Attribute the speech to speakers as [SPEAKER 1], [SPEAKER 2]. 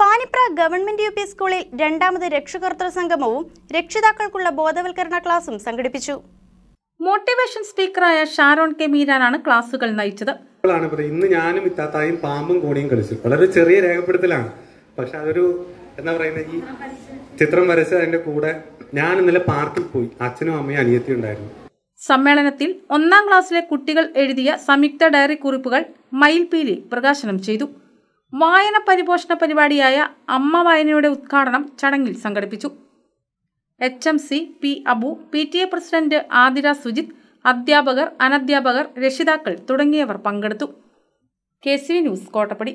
[SPEAKER 1] പാനിപ്ര government U P സ്കൂളിൽ രണ്ടാമത് രക്ഷകർത്തൃ സംഗമവും രക്ഷിതാക്കൾക്കുള്ള ബോധവൽക്കരണ ക്ലാസും സംഘടിപ്പിച്ചു മോട്ടിവേഷൻ സ്പീക്കറായ ഷാരോൺ കെ മീരാനാണ് ക്ലാസുകൾ നയിച്ചത്
[SPEAKER 2] ഇന്ന് ഞാനും ഇത്താത്തായും പാമ്പും കോണിയും കളിച്ചു വളരെ ചെറിയ രേഖപ്പെടുത്തലാണ് പക്ഷെ അതൊരു എന്താ പറയുന്ന ഈ ചിത്രം അതിന്റെ കൂടെ ഞാൻ ഇന്നലെ പാർക്കിൽ പോയി അച്ഛനും അമ്മയും അനിയത്തിയുണ്ടായിരുന്നു ഉണ്ടായിരുന്നു
[SPEAKER 3] സമ്മേളനത്തിൽ ഒന്നാം ക്ലാസ്സിലെ കുട്ടികൾ എഴുതിയ സംയുക്ത ഡയറി കുറിപ്പുകൾ മയിൽപീലി പ്രകാശനം ചെയ്തു വായന പരിപോഷണ പരിപാടിയായ അമ്മ വായനയുടെ ഉദ്ഘാടനം ചടങ്ങിൽ സംഘടിപ്പിച്ചു H M C P Abu P T A president Athira Sujith അധ്യാപകർ അനധ്യാപകർ രക്ഷിതാക്കൾ തുടങ്ങിയവർ പങ്കെടുത്തു കെ സി ന്യൂസ് കോട്ടപ്പടി